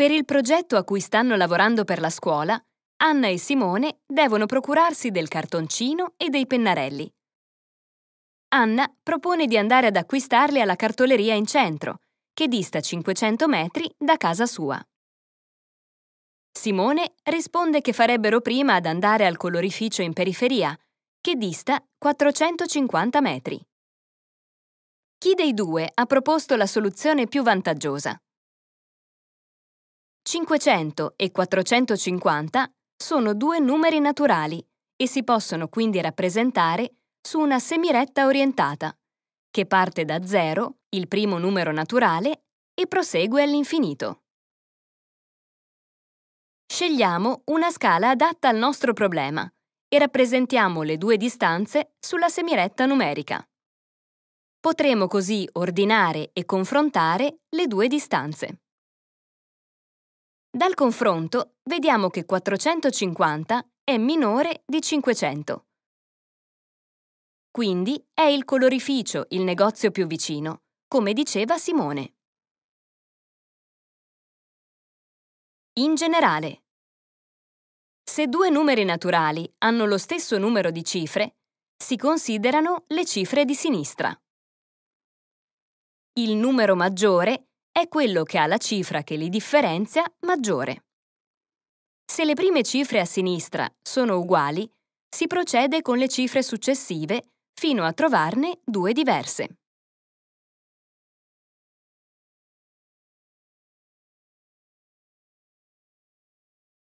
Per il progetto a cui stanno lavorando per la scuola, Anna e Simone devono procurarsi del cartoncino e dei pennarelli. Anna propone di andare ad acquistarli alla cartoleria in centro, che dista 500 metri da casa sua. Simone risponde che farebbero prima ad andare al colorificio in periferia, che dista 450 metri. Chi dei due ha proposto la soluzione più vantaggiosa? 500 e 450 sono due numeri naturali e si possono quindi rappresentare su una semiretta orientata, che parte da 0, il primo numero naturale, e prosegue all'infinito. Scegliamo una scala adatta al nostro problema e rappresentiamo le due distanze sulla semiretta numerica. Potremo così ordinare e confrontare le due distanze. Dal confronto vediamo che 450 è minore di 500. Quindi è il colorificio il negozio più vicino, come diceva Simone. In generale, se due numeri naturali hanno lo stesso numero di cifre, si considerano le cifre di sinistra. Il numero maggiore è è quello che ha la cifra che li differenzia maggiore. Se le prime cifre a sinistra sono uguali, si procede con le cifre successive fino a trovarne due diverse.